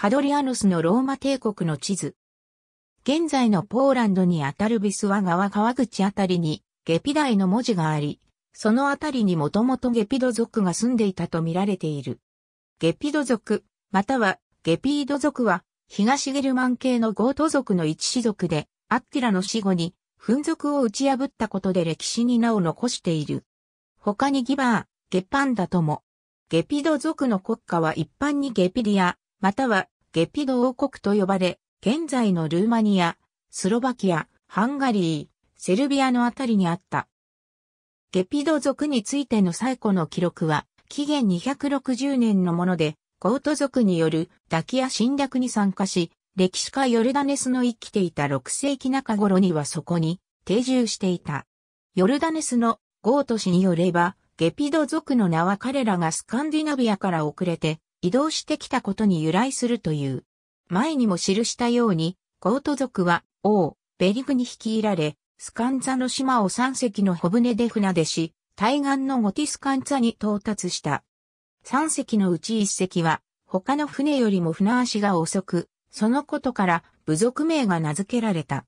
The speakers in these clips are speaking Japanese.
ハドリアヌスのローマ帝国の地図。現在のポーランドにあたるビスワ川川口あたりに、ゲピダイの文字があり、そのあたりにもともとゲピド族が住んでいたと見られている。ゲピド族、またはゲピード族は、東ゲルマン系のゴート族の一種族で、アッティラの死後に、紛族を打ち破ったことで歴史に名を残している。他にギバー、ゲパンダとも。ゲピド族の国家は一般にゲピリア、またはゲピド王国と呼ばれ、現在のルーマニア、スロバキア、ハンガリー、セルビアのあたりにあった。ゲピド族についての最古の記録は、紀元260年のもので、ゴート族によるダキア侵略に参加し、歴史家ヨルダネスの生きていた6世紀中頃にはそこに定住していた。ヨルダネスのゴート氏によれば、ゲピド族の名は彼らがスカンディナビアから遅れて移動してきたことに由来するという。前にも記したように、ゴート族は王、ベリグに率いられ、スカンザの島を三隻の小舟で船出し、対岸のゴティスカンザに到達した。三隻のうち一隻は、他の船よりも船足が遅く、そのことから部族名が名付けられた。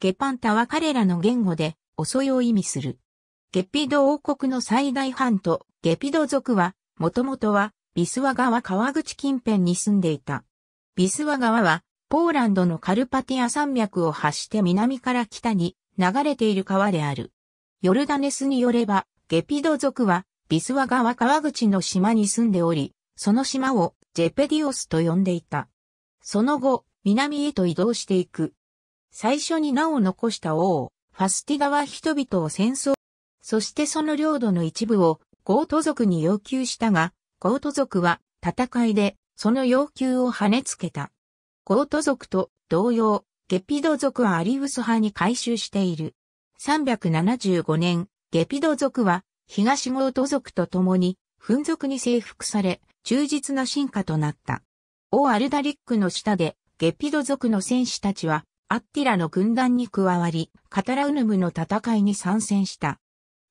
ゲパンタは彼らの言語で、遅いを意味する。ゲピド王国の最大藩とゲピド族は、もともとはビスワ川川口近辺に住んでいた。ビスワ川は、ポーランドのカルパティア山脈を発して南から北に流れている川である。ヨルダネスによれば、ゲピド族は、ビスワ川川口の島に住んでおり、その島をジェペディオスと呼んでいた。その後、南へと移動していく。最初に名を残した王、ファスティ川は人々を戦争、そしてその領土の一部をゴート族に要求したが、ゴート族は戦いでその要求を跳ねつけた。ゴート族と同様、ゲピド族はアリウス派に改修している。375年、ゲピド族は東ゴート族と共に、粉族に征服され、忠実な進化となった。オアルダリックの下で、ゲピド族の戦士たちは、アッティラの軍団に加わり、カタラウヌムの戦いに参戦した。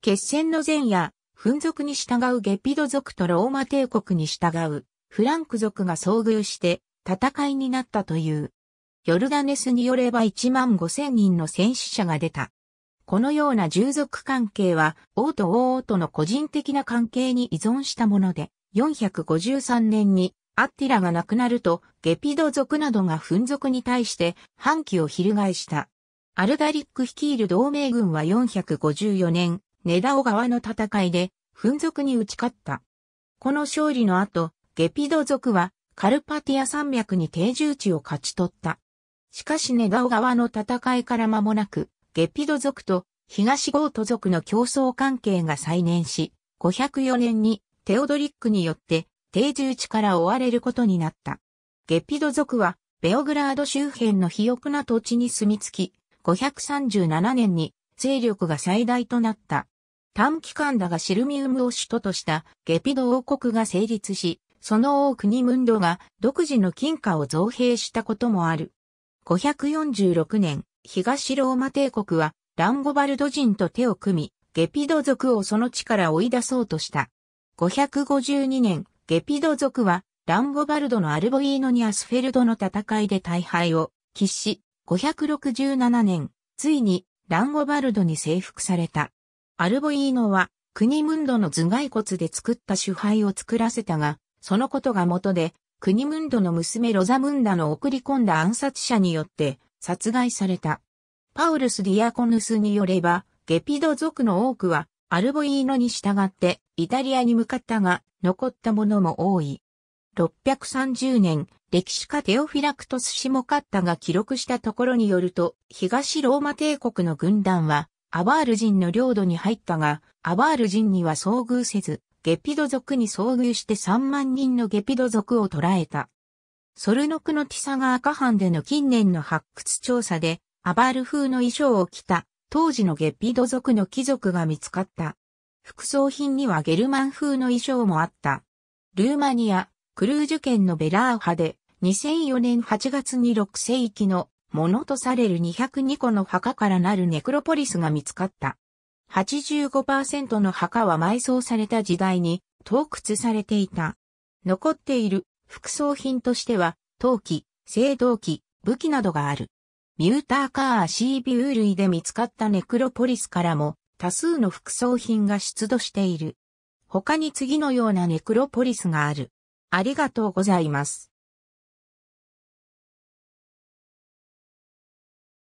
決戦の前夜、フン族に従うゲピド族とローマ帝国に従うフランク族が遭遇して戦いになったという。ヨルダネスによれば1万5千人の戦死者が出た。このような従属関係は王と王王との個人的な関係に依存したもので、453年にアッティラが亡くなるとゲピド族などがフン族に対して反旗を翻した。アルダリック率いる同盟軍は454年、根田尾川の戦いで、紛族に打ち勝った。この勝利の後、ゲピド族は、カルパティア山脈に定住地を勝ち取った。しかし根田尾川の戦いから間もなく、ゲピド族と東ゴート族の競争関係が再燃し、504年にテオドリックによって定住地から追われることになった。ゲピド族はベオグラード周辺の肥沃な土地に住み着き、537年に勢力が最大となった。短期間だがシルミウムを首都としたゲピド王国が成立し、その多くにムンドが独自の金貨を造幣したこともある。546年、東ローマ帝国はランゴバルド人と手を組み、ゲピド族をその地から追い出そうとした。552年、ゲピド族はランゴバルドのアルボイーノにアスフェルドの戦いで大敗を喫し、567年、ついにランゴバルドに征服された。アルボイーノは、国ムンドの頭蓋骨で作った主杯を作らせたが、そのことが元で、国ムンドの娘ロザムンダの送り込んだ暗殺者によって殺害された。パウルス・ディアコヌスによれば、ゲピド族の多くは、アルボイーノに従ってイタリアに向かったが、残った者も多い。630年、歴史家テオフィラクトス・シモカッタが記録したところによると、東ローマ帝国の軍団は、アバール人の領土に入ったが、アバール人には遭遇せず、ゲピド族に遭遇して3万人のゲピド族を捕らえた。ソルノクのティサガーカハンでの近年の発掘調査で、アバール風の衣装を着た当時のゲピド族の貴族が見つかった。服装品にはゲルマン風の衣装もあった。ルーマニア、クルージュ県のベラーハで2004年8月に6世紀のものとされる202個の墓からなるネクロポリスが見つかった。85%の墓は埋葬された時代に盗掘されていた。残っている副葬品としては、陶器、青銅器、武器などがある。ミューターカーシービウー類で見つかったネクロポリスからも多数の副葬品が出土している。他に次のようなネクロポリスがある。ありがとうございます。